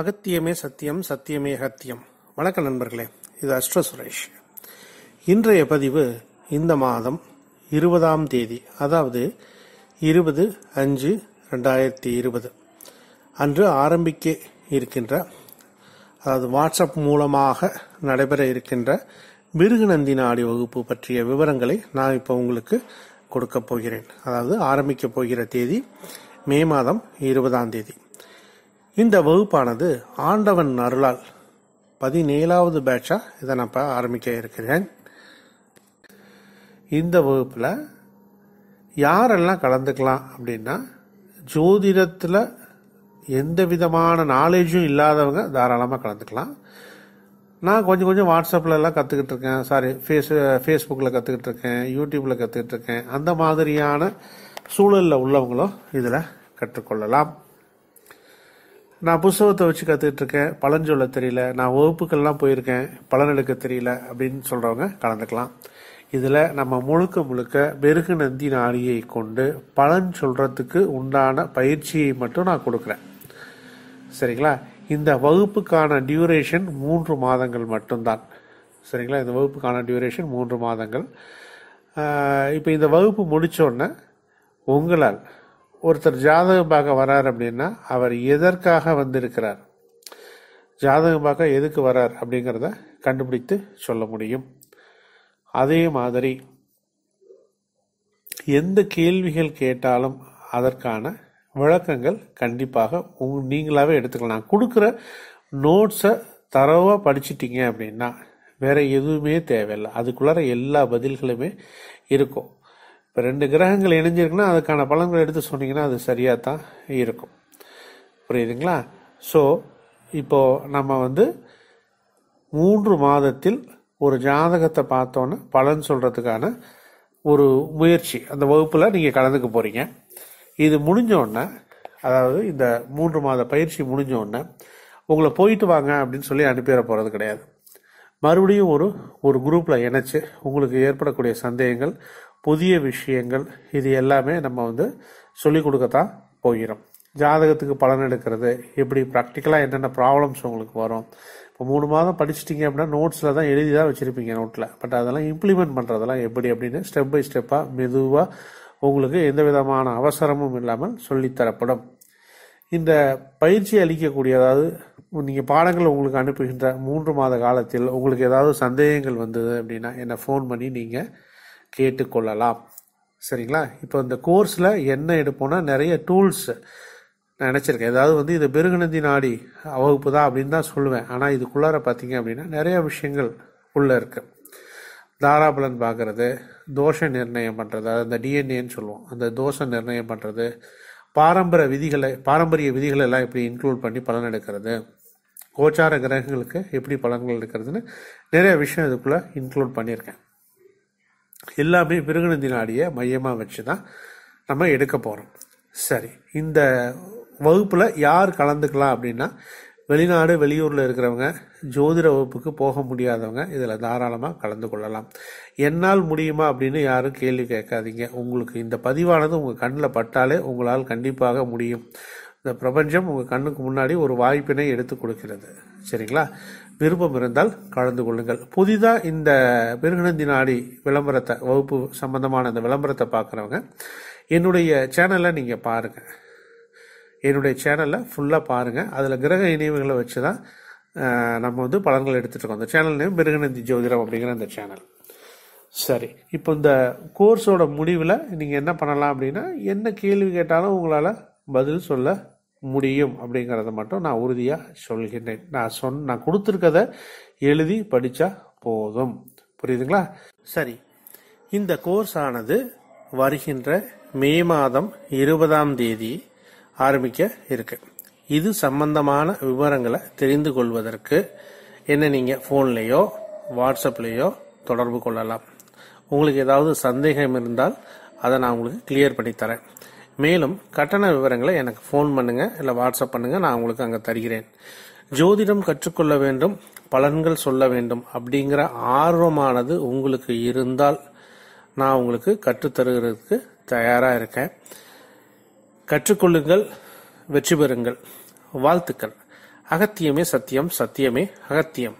அகத்தியமே சத்தியம் சத்தியமே அகத்தியம் வணக்க நண்பர்களே இது அஷ்ட சுரேஷ் இன்றைய பதிவு இந்த மாதம் இருபதாம் தேதி அதாவது இருபது அஞ்சு ரெண்டாயிரத்தி இருபது அன்று ஆரம்பிக்க இருக்கின்ற அதாவது வாட்ஸ்அப் மூலமாக நடைபெற இருக்கின்ற மிருகநந்தி நாடி வகுப்பு பற்றிய விவரங்களை நான் இப்போ உங்களுக்கு கொடுக்கப் போகிறேன் அதாவது ஆரம்பிக்கப் போகிற தேதி மே மாதம் இருபதாம் தேதி இந்த வகுப்பானது ஆண்டவன் அருளால் பதினேழாவது பேட்சாக இதை நான் இப்போ ஆரம்பிக்க இருக்கிறேன் இந்த வகுப்பில் யாரெல்லாம் கலந்துக்கலாம் அப்படின்னா ஜோதிடத்தில் எந்த விதமான நாலேஜும் இல்லாதவங்க தாராளமாக கலந்துக்கலாம் நான் கொஞ்சம் கொஞ்சம் வாட்ஸ்அப்லலாம் கற்றுக்கிட்டு இருக்கேன் சாரி ஃபேஸ் ஃபேஸ்புக்கில் கற்றுக்கிட்டு இருக்கேன் யூடியூப்பில் கற்றுக்கிட்டு இருக்கேன் அந்த மாதிரியான சூழலில் உள்ளவங்களும் இதில் கற்றுக்கொள்ளலாம் நான் புஸ்தகத்தை வச்சு கற்றுக்கிட்டு இருக்கேன் பலன் சொல்ல தெரியல நான் வகுப்புக்கள்லாம் போயிருக்கேன் பலன் எடுக்க தெரியல அப்படின்னு சொல்கிறவங்க கலந்துக்கலாம் இதில் நம்ம முழுக்க முழுக்க மெருகு நந்தி நாரியை கொண்டு பலன் சொல்கிறதுக்கு உண்டான பயிற்சியை மட்டும் நான் கொடுக்குறேன் சரிங்களா இந்த வகுப்புக்கான டியூரேஷன் மூன்று மாதங்கள் மட்டும்தான் சரிங்களா இந்த வகுப்புக்கான டியூரேஷன் மூன்று மாதங்கள் இப்போ இந்த வகுப்பு முடித்தோடனே உங்களால் ஒருத்தர் ஜாதகமாக வரார் அப்படின்னா அவர் எதற்காக வந்திருக்கிறார் ஜாதகமாக எதுக்கு வரார் அப்படிங்கிறத கண்டுபிடித்து சொல்ல முடியும் அதே மாதிரி எந்த கேள்விகள் கேட்டாலும் அதற்கான விளக்கங்கள் கண்டிப்பாக உங் நீங்களாகவே எடுத்துக்கலாம் நான் கொடுக்குற நோட்ஸை தரவாக படிச்சிட்டிங்க அப்படின்னா வேறு எதுவுமே தேவையில்லை அதுக்குள்ளார எல்லா பதில்களுமே இருக்கும் இப்போ ரெண்டு கிரகங்கள் இணைஞ்சிருக்குன்னா அதுக்கான பலன்களை எடுத்து சொன்னீங்கன்னா அது சரியாக தான் இருக்கும் புரியுதுங்களா ஸோ இப்போது நம்ம வந்து மூன்று மாதத்தில் ஒரு ஜாதகத்தை பார்த்தோன்னு பலன் சொல்கிறதுக்கான ஒரு முயற்சி அந்த வகுப்பில் நீங்கள் கலந்துக்க போகிறீங்க இது முடிஞ்சோடனே அதாவது இந்த மூன்று மாத பயிற்சி முடிஞ்சோடனே உங்களை போயிட்டு வாங்க அப்படின்னு சொல்லி அனுப்பிட போகிறது கிடையாது மறுபடியும் ஒரு ஒரு குரூப்பில் இணைச்சி உங்களுக்கு ஏற்படக்கூடிய சந்தேகங்கள் புதிய விஷயங்கள் இது எல்லாமே நம்ம வந்து சொல்லிக் கொடுக்கத்தான் போகிறோம் ஜாதகத்துக்கு பலன் எடுக்கிறது எப்படி ப்ராக்டிக்கலாக என்னென்ன ப்ராப்ளம்ஸ் உங்களுக்கு வரும் இப்போ மூணு மாதம் படிச்சிட்டிங்க அப்படின்னா நோட்ஸில் தான் எழுதி தான் வச்சுருப்பீங்க நோட்டில் பட் அதெல்லாம் இம்ப்ளிமெண்ட் பண்ணுறதெல்லாம் எப்படி அப்படின்னு ஸ்டெப் பை ஸ்டெப்பாக மெதுவாக உங்களுக்கு எந்த விதமான அவசரமும் இல்லாமல் சொல்லித்தரப்படும் இந்த பயிற்சி அளிக்கக்கூடிய அதாவது நீங்கள் பாடங்கள் உங்களுக்கு அனுப்புகின்ற மூன்று மாத காலத்தில் உங்களுக்கு ஏதாவது சந்தேகங்கள் வந்தது அப்படின்னா என்னை ஃபோன் பண்ணி நீங்கள் கேட்டுக்கொள்ளலாம் சரிங்களா இப்போ இந்த கோர்ஸில் என்ன எடுப்போம்னா நிறைய டூல்ஸ் நான் நினச்சிருக்கேன் ஏதாவது வந்து இது பெருகுநந்தி நாடி வகுப்பு தான் அப்படின்னு தான் சொல்லுவேன் ஆனால் இதுக்குள்ளார பார்த்தீங்க அப்படின்னா நிறைய விஷயங்கள் உள்ளே இருக்குது தாராபலன் பார்க்குறது தோஷ நிர்ணயம் பண்ணுறது அது அந்த டிஎன்ஏன்னு சொல்லுவோம் அந்த தோஷ நிர்ணயம் பண்ணுறது பாரம்பரிய விதிகளை பாரம்பரிய விதிகளை எல்லாம் எப்படி இன்க்ளூட் பண்ணி பலன் எடுக்கிறது கோச்சார கிரகங்களுக்கு எப்படி பலன்கள் எடுக்கிறதுன்னு நிறைய விஷயம் இதுக்குள்ளே இன்க்ளூட் பண்ணியிருக்கேன் எல்லாமே மிருகநந்தி நாடியை மையமாக வச்சு தான் நம்ம எடுக்க போகிறோம் சரி இந்த வகுப்பில் யார் கலந்துக்கலாம் அப்படின்னா வெளிநாடு வெளியூரில் இருக்கிறவங்க ஜோதிட வகுப்புக்கு போக முடியாதவங்க இதில் தாராளமாக கலந்து கொள்ளலாம் என்னால் முடியுமா அப்படின்னு யாரும் கேள்வி கேட்காதீங்க உங்களுக்கு இந்த பதிவானது உங்கள் கண்ணில் பட்டாலே உங்களால் கண்டிப்பாக முடியும் இந்த பிரபஞ்சம் உங்கள் கண்ணுக்கு முன்னாடி ஒரு வாய்ப்பினை எடுத்து கொடுக்கிறது சரிங்களா விருப்பம் இருந்தால் கலந்து கொள்ளுங்கள் புதிதாக இந்த மிருகநந்தி நாடி விளம்பரத்தை வகுப்பு சம்பந்தமான இந்த விளம்பரத்தை பார்க்குறவங்க என்னுடைய சேனலை நீங்கள் பாருங்கள் என்னுடைய சேனலில் ஃபுல்லாக பாருங்கள் அதில் கிரக இணைவுகளை வச்சு தான் நம்ம வந்து பலன்கள் எடுத்துகிட்டு இருக்கோம் அந்த சேனல் நேம் மிருகநந்தி ஜோதிடம் அப்படிங்கிற அந்த சேனல் சரி இப்போ இந்த கோர்ஸோட முடிவில் நீங்கள் என்ன பண்ணலாம் அப்படின்னா என்ன கேள்வி கேட்டாலும் உங்களால் பதில் சொல்ல முடியும் அப்படிங்கிறத மட்டும் நான் உறுதியாக சொல்கின்றேன் நான் சொன் நான் கொடுத்துருக்கத எழுதி படித்தா போதும் புரியுதுங்களா சரி இந்த கோர்ஸ் ஆனது வருகின்ற மே மாதம் இருபதாம் தேதி ஆரம்பிக்க இருக்கு இது சம்பந்தமான விவரங்களை தெரிந்து கொள்வதற்கு என்ன நீங்கள் ஃபோன்லேயோ வாட்ஸ்அப்லேயோ தொடர்பு கொள்ளலாம் உங்களுக்கு ஏதாவது சந்தேகம் இருந்தால் அதை நான் உங்களுக்கு கிளியர் பண்ணி தரேன் மேலும் கட்டண விவரங்களை எனக்கு ஃபோன் பண்ணுங்கள் இல்லை வாட்ஸ்அப் பண்ணுங்கள் நான் உங்களுக்கு அங்கே தருகிறேன் ஜோதிடம் கற்றுக்கொள்ள வேண்டும் பலன்கள் சொல்ல வேண்டும் அப்படிங்கிற ஆர்வமானது உங்களுக்கு இருந்தால் நான் உங்களுக்கு கற்றுத்தருகிறதுக்கு தயாராக இருக்கேன் கற்றுக்கொள்ளுங்கள் வெற்றி பெறுங்கள் வாழ்த்துக்கள் அகத்தியமே சத்தியம் சத்தியமே அகத்தியம்